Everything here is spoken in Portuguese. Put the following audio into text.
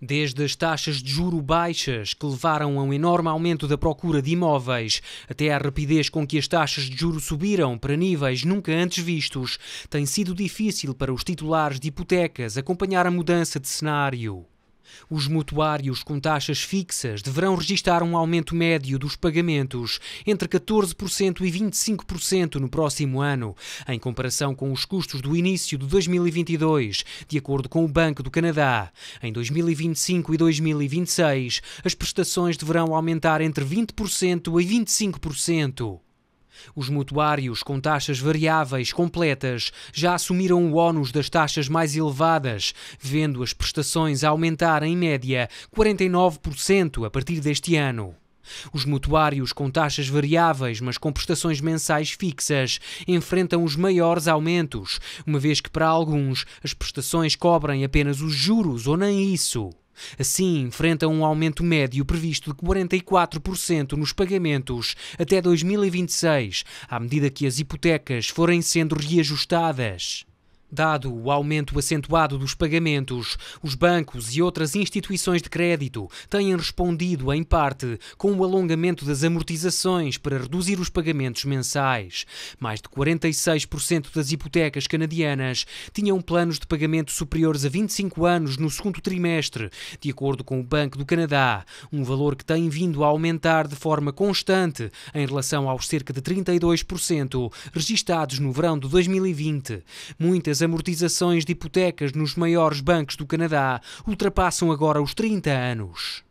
Desde as taxas de juro baixas, que levaram a um enorme aumento da procura de imóveis, até à rapidez com que as taxas de juro subiram para níveis nunca antes vistos, tem sido difícil para os titulares de hipotecas acompanhar a mudança de cenário. Os mutuários com taxas fixas deverão registrar um aumento médio dos pagamentos entre 14% e 25% no próximo ano, em comparação com os custos do início de 2022, de acordo com o Banco do Canadá. Em 2025 e 2026, as prestações deverão aumentar entre 20% e 25%. Os mutuários com taxas variáveis completas já assumiram o ónus das taxas mais elevadas, vendo as prestações aumentar em média 49% a partir deste ano. Os mutuários com taxas variáveis, mas com prestações mensais fixas, enfrentam os maiores aumentos, uma vez que para alguns as prestações cobrem apenas os juros ou nem isso. Assim, enfrentam um aumento médio previsto de 44% nos pagamentos até 2026, à medida que as hipotecas forem sendo reajustadas. Dado o aumento acentuado dos pagamentos, os bancos e outras instituições de crédito têm respondido, em parte, com o alongamento das amortizações para reduzir os pagamentos mensais. Mais de 46% das hipotecas canadianas tinham planos de pagamento superiores a 25 anos no segundo trimestre, de acordo com o Banco do Canadá, um valor que tem vindo a aumentar de forma constante em relação aos cerca de 32% registados no verão de 2020. Muitas amortizações de hipotecas nos maiores bancos do Canadá ultrapassam agora os 30 anos.